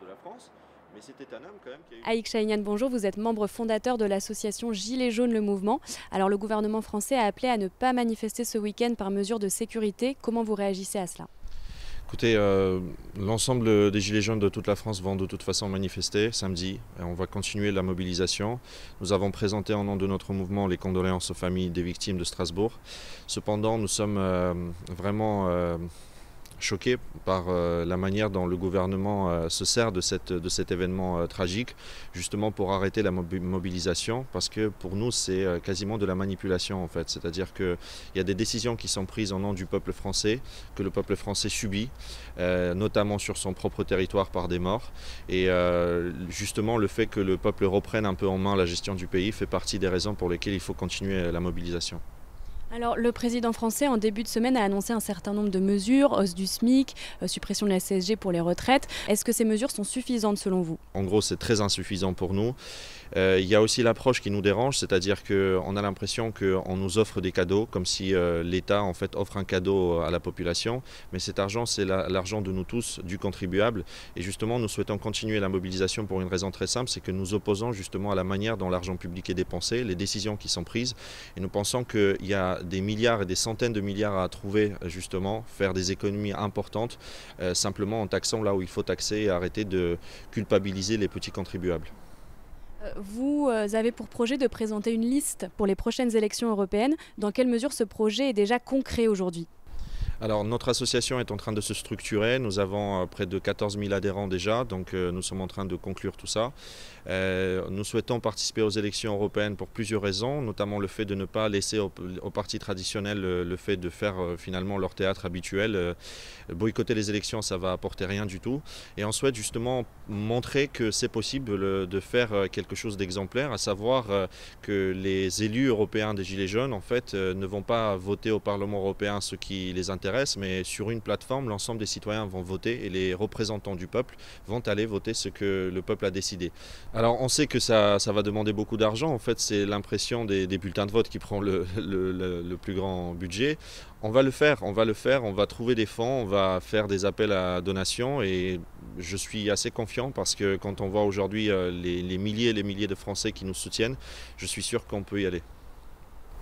de la France. a Aïk Chahignan, bonjour, vous êtes membre fondateur de l'association Gilets jaunes le mouvement. Alors le gouvernement français a appelé à ne pas manifester ce week-end par mesure de sécurité. Comment vous réagissez à cela Écoutez, euh, l'ensemble des Gilets jaunes de toute la France vont de toute façon manifester samedi on va continuer la mobilisation. Nous avons présenté en nom de notre mouvement les condoléances aux familles des victimes de Strasbourg. Cependant, nous sommes euh, vraiment... Euh, choqué par euh, la manière dont le gouvernement euh, se sert de, de cet événement euh, tragique, justement pour arrêter la mobilisation, parce que pour nous, c'est quasiment de la manipulation, en fait. C'est-à-dire qu'il y a des décisions qui sont prises en nom du peuple français, que le peuple français subit, notamment sur son propre territoire par des morts. Et justement, le fait que le peuple reprenne un peu en main la gestion du pays fait partie des raisons pour lesquelles il faut continuer la mobilisation. Alors, le président français, en début de semaine, a annoncé un certain nombre de mesures, hausse du SMIC, euh, suppression de la CSG pour les retraites. Est-ce que ces mesures sont suffisantes selon vous En gros, c'est très insuffisant pour nous. Euh, il y a aussi l'approche qui nous dérange, c'est-à-dire qu'on a l'impression qu'on nous offre des cadeaux, comme si euh, l'État, en fait, offre un cadeau à la population. Mais cet argent, c'est l'argent de nous tous, du contribuable. Et justement, nous souhaitons continuer la mobilisation pour une raison très simple, c'est que nous opposons justement à la manière dont l'argent public est dépensé, les décisions qui sont prises. Et nous pensons qu'il y a des milliards et des centaines de milliards à trouver, euh, justement, faire des économies importantes, euh, simplement en taxant là où il faut taxer et arrêter de culpabiliser les petits contribuables. Euh, vous avez pour projet de présenter une liste pour les prochaines élections européennes. Dans quelle mesure ce projet est déjà concret aujourd'hui alors notre association est en train de se structurer. Nous avons euh, près de 14 000 adhérents déjà, donc euh, nous sommes en train de conclure tout ça. Euh, nous souhaitons participer aux élections européennes pour plusieurs raisons, notamment le fait de ne pas laisser aux, partis traditionnels le fait de faire finalement leur théâtre habituel. boycotter les élections, ça va apporter rien du tout. Et on souhaite justement montrer que c'est possible de faire quelque chose d'exemplaire, à savoir que les élus européens des Gilets jaunes, en fait, ne vont pas voter au Parlement européen ce qui les intéresse mais sur une plateforme, l'ensemble des citoyens vont voter et les représentants du peuple vont aller voter ce que le peuple a décidé. Alors on sait que ça, va demander beaucoup d'argent, en fait c'est l'impression des, bulletins de vote qui prend le, plus grand budget. On va le faire, on va le faire, on va trouver des fonds, on va faire des appels à donations et je suis assez confiant parce que quand on voit aujourd'hui euh, les milliers et les milliers de Français qui nous soutiennent, je suis sûr qu'on peut y aller.